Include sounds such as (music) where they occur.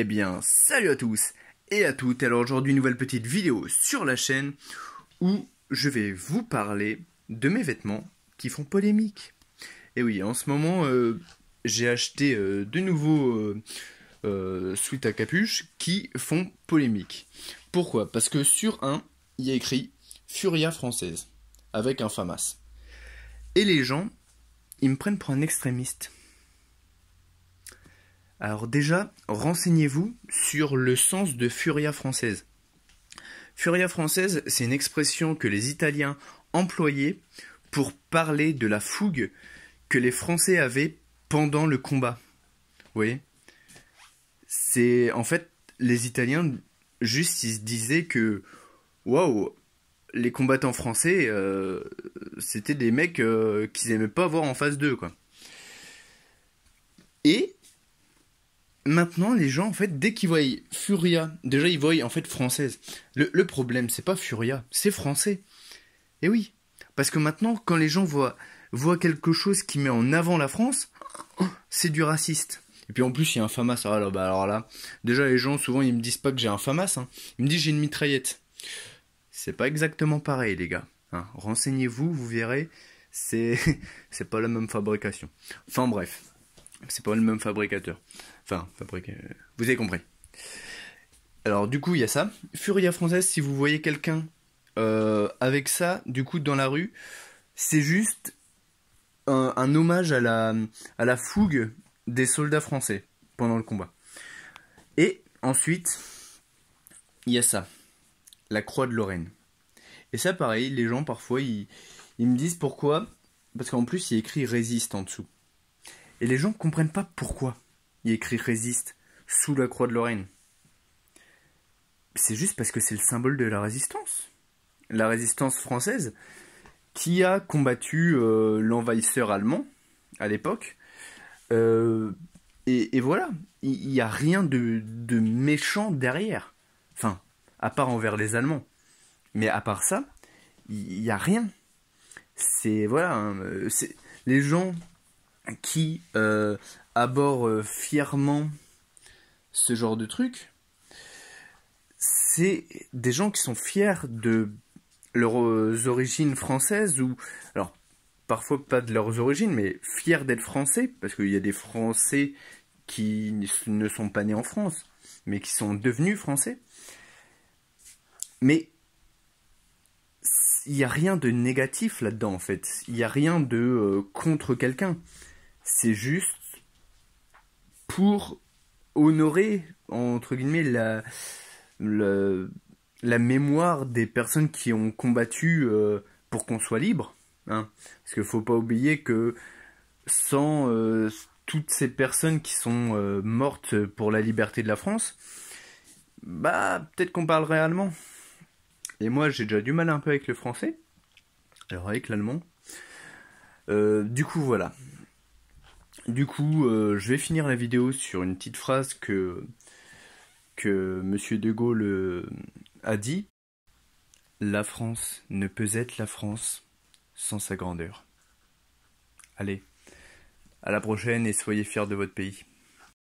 Eh bien, salut à tous et à toutes. Alors aujourd'hui, nouvelle petite vidéo sur la chaîne où je vais vous parler de mes vêtements qui font polémique. Et oui, en ce moment, euh, j'ai acheté euh, de nouveaux euh, suites à capuche qui font polémique. Pourquoi Parce que sur un, il y a écrit Furia française avec un FAMAS. Et les gens, ils me prennent pour un extrémiste. Alors déjà, renseignez-vous sur le sens de furia française. Furia française, c'est une expression que les Italiens employaient pour parler de la fougue que les Français avaient pendant le combat. Vous voyez C'est en fait les Italiens juste ils se disaient que waouh, les combattants français euh, c'était des mecs euh, qu'ils aimaient pas voir en face d'eux quoi. Et maintenant, les gens, en fait, dès qu'ils voient Furia, déjà ils voient en fait française. Le, problème, c'est pas Furia, c'est français. Et eh oui, parce que maintenant, quand les gens voient, voient quelque chose qui met en avant la France, c'est du raciste. Et puis en plus, il y a un FAMAS. Alors, ah, bah, alors là, déjà, les gens, souvent, ils me disent pas que j'ai un FAMAS. Hein. Ils me disent j'ai une mitraillette. C'est pas exactement pareil, les gars. Hein. Renseignez-vous, vous verrez. C'est, (laughs) c'est pas la même fabrication. Enfin bref. C'est pas le même fabricateur. Enfin, fabrique. Euh, vous avez compris. Alors, du coup, il y a ça. Furia française, si vous voyez quelqu'un euh, avec ça, du coup, dans la rue, c'est juste un, hommage à la, à la fougue des soldats français pendant le combat. Et ensuite, il y a ça, la croix de Lorraine. Et ça, pareil, les gens parfois, ils, ils me disent pourquoi. Parce qu'en plus, il y a écrit résiste en dessous. Et les gens ne comprennent pas pourquoi il écrit résiste sous la croix de Lorraine. C'est juste parce que c'est le symbole de la résistance. La résistance française qui a combattu euh, l'envahisseur allemand à l'époque. Euh, et, voilà, il n'y a rien de, méchant derrière. Enfin, à part envers les Allemands. Mais à part ça, il n'y a rien. C'est voilà, hein, les gens qui euh, euh, fièrement ce genre de truc, c'est des gens qui sont fiers de leurs euh, origines françaises ou alors parfois pas de leurs origines mais fiers d'être français parce qu'il y a des français qui ne sont pas nés en France mais qui sont devenus français mais il n'y a rien de négatif là-dedans en fait il n'y a rien de euh, contre quelqu'un c'est juste pour honorer, entre guillemets, la, la, mémoire des personnes qui ont combattu euh, pour qu'on soit libre. Hein. Parce qu'il ne faut pas oublier que sans euh, toutes ces personnes qui sont euh, mortes pour la liberté de la France, bah peut-être qu'on parlerait allemand. Et moi j'ai déjà du mal un peu avec le français, alors avec l'allemand. du coup voilà, du coup, euh, je vais finir la vidéo sur une petite phrase que, que M. De Gaulle euh, a dit. La France ne peut être la France sans sa grandeur. Allez, à la prochaine et soyez fiers de votre pays.